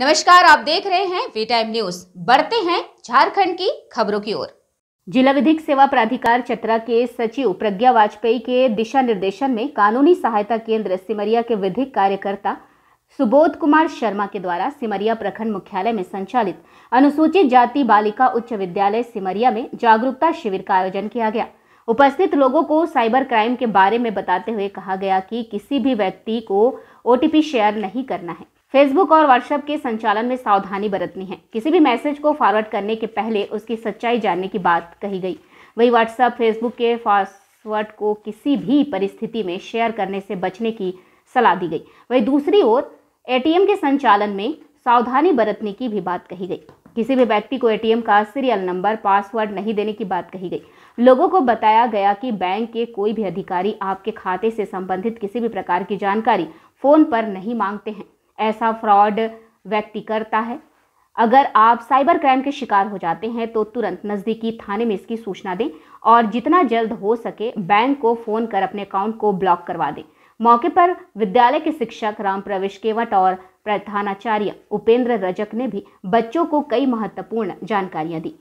नमस्कार आप देख रहे हैं वी टाइम न्यूज बढ़ते हैं झारखंड की खबरों की ओर जिला विधिक सेवा प्राधिकार चतरा के सचिव प्रज्ञा वाजपेयी के दिशा निर्देशन में कानूनी सहायता केंद्र सिमरिया के विधिक कार्यकर्ता सुबोध कुमार शर्मा के द्वारा सिमरिया प्रखंड मुख्यालय में संचालित अनुसूचित जाति बालिका उच्च विद्यालय सिमरिया में जागरूकता शिविर का आयोजन किया गया उपस्थित लोगों को साइबर क्राइम के बारे में बताते हुए कहा गया कि किसी भी व्यक्ति को ओटीपी शेयर नहीं करना है फेसबुक और व्हाट्सएप के संचालन में सावधानी बरतनी है किसी भी मैसेज को फॉरवर्ड करने के पहले उसकी सच्चाई जानने की बात कही गई वही व्हाट्सएप फेसबुक के पासवर्ड को किसी भी परिस्थिति में शेयर करने से बचने की सलाह दी गई वही दूसरी ओर ए के संचालन में सावधानी बरतने की भी बात कही गई किसी भी व्यक्ति को एटीएम का सीरियल नंबर पासवर्ड नहीं देने की बात कही गई लोगों को बताया गया कि बैंक के कोई भी अधिकारी आपके खाते से संबंधित किसी भी प्रकार की जानकारी फ़ोन पर नहीं मांगते हैं ऐसा फ्रॉड व्यक्ति करता है अगर आप साइबर क्राइम के शिकार हो जाते हैं तो तुरंत नज़दीकी थाने में इसकी सूचना दें और जितना जल्द हो सके बैंक को फ़ोन कर अपने अकाउंट को ब्लॉक करवा दें मौके पर विद्यालय के शिक्षक राम प्रवेश केवट और प्रधानाचार्य उपेंद्र रजक ने भी बच्चों को कई महत्वपूर्ण जानकारियां दी